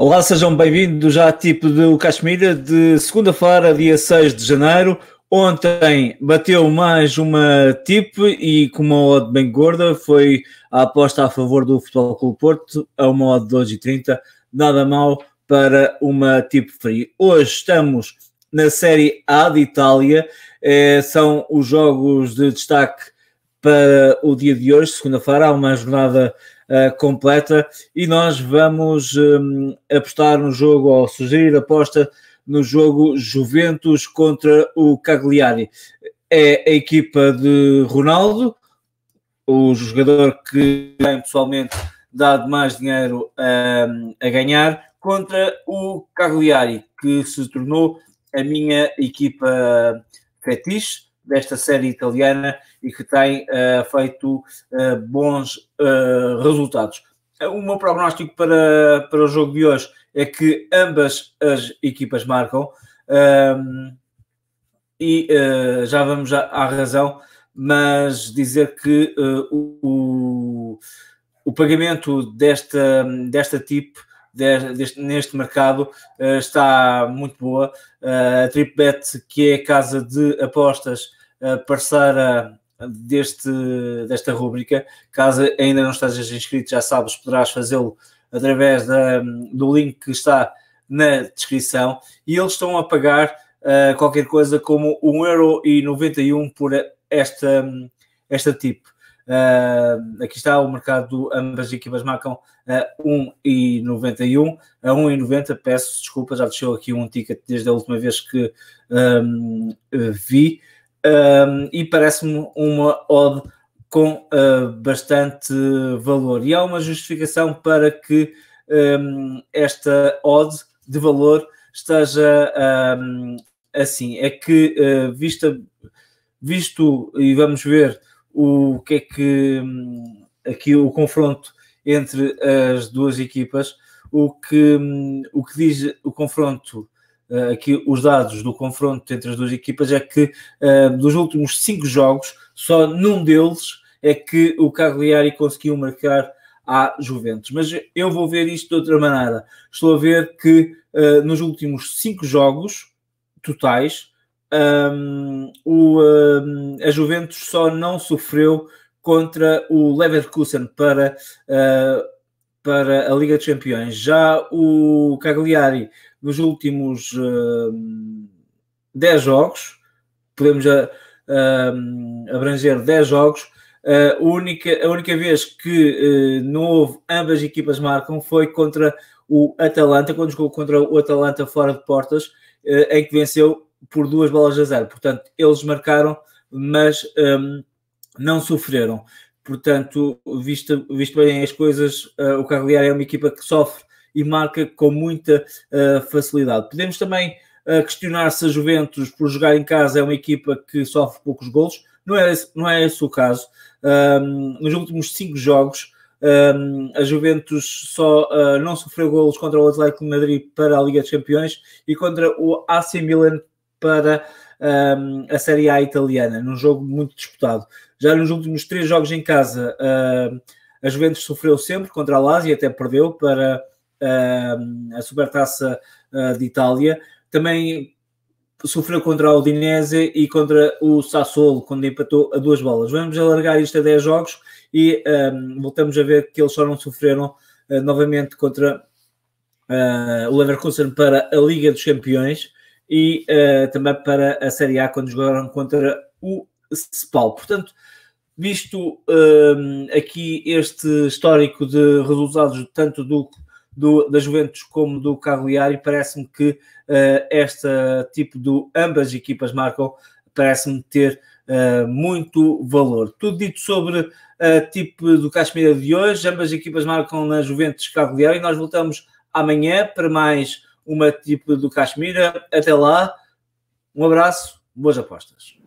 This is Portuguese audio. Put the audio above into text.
Olá, sejam bem-vindos à Tipo do Cachemira de segunda-feira, dia 6 de janeiro. Ontem bateu mais uma tip e com uma odd bem gorda foi a aposta a favor do Futebol Clube Porto a uma odd de 2,30. Nada mal para uma tip free. Hoje estamos na Série A de Itália. É, são os jogos de destaque para o dia de hoje, segunda-feira. Há uma jornada eh, completa e nós vamos hum, apostar no jogo, ou sugerir aposta no jogo Juventus contra o Cagliari. É a equipa de Ronaldo, o jogador que tem pessoalmente dado mais dinheiro um, a ganhar, contra o Cagliari, que se tornou a minha equipa fetiche desta série italiana e que tem uh, feito uh, bons eh, resultados. O meu prognóstico para, para o jogo de hoje é que ambas as equipas marcam um, ehm, e já vamos à, à, razão, mas dizer que o, o pagamento desta, desta tipo Deste, neste mercado uh, está muito boa. Uh, a TripBet, que é a casa de apostas parceira deste, desta rúbrica. Caso ainda não estejas inscrito, já sabes, poderás fazê-lo através da, do link que está na descrição. E eles estão a pagar uh, qualquer coisa como 1,91€ por esta, esta tip. Uh, aqui está o mercado, ambas equipas marcam a uh, 1,91, a 1,90, peço desculpa, já deixou aqui um ticket desde a última vez que um, vi um, e parece-me uma odd com uh, bastante valor. E há uma justificação para que um, esta odd de valor esteja um, assim: é que, uh, vista, visto e vamos ver o que é que hum, aqui o confronto entre as duas equipas, o que, hum, o que diz o confronto eh, aqui os dados do confronto entre as duas equipas é que uh, dos últimos cinco jogos, só num deles é que o Cagliari conseguiu marcar à Juventus. Mas eu vou ver isto de outra maneira. Estou a ver que uh, nos últimos cinco jogos totais, um, ehm, o, um, ehm, a Juventus só não sofreu contra o Leverkusen para, uh, para a Liga dos Campeões. Já o Cagliari nos últimos uh, eh, 10 jogos, podemos uh, abranger 10 jogos, uh, única, a única vez que não houve ambas equipas marcam foi contra o Atalanta, quando jogou contra o Atalanta fora de portas, em que venceu por duas bolas a zero. Portanto, eles marcaram, mas um, ehm, não sofreram. Portanto, visto, visto bem as coisas, o Cagliari é uma equipa que sofre e marca com muita uh, facilidade. Podemos também uh, questionar se a Juventus, por jogar em casa, é uma equipa que sofre poucos golos. Não é esse, não é esse o caso. Um, nos últimos cinco jogos, um, a Juventus só uh, não sofreu golos contra o Atlético de Madrid para a Liga dos Campeões e contra o AC Milan para um, a Série A italiana, num jogo muito disputado. Já nos últimos três jogos em casa, uh, a Juventus sofreu sempre contra a Lazio e até perdeu para a Supertaça eh, de Itália. Também sofreu contra a Udinese e contra o Sassuolo, quando empatou a duas bolas. Vamos alargar isto a 10 jogos e um, ehm, voltamos a ver que eles só não sofreram uh, novamente contra uh, o Leverkusen para a Liga dos Campeões e uh, também para a Série A, quando jogaram contra o Spal. Portanto, visto um, ehm, aqui este histórico de resultados tanto do do, da Juventus como do Carliari, parece-me que uh, eh, este tipo de ambas equipas marcam, parece-me ter Uh, muito valor. Tudo dito sobre uh, tipo do Cachemira de hoje, ambas equipas marcam na Juventus Cagliari e nós voltamos amanhã para mais uma tipo do Cachemira. Até lá, um abraço, boas apostas.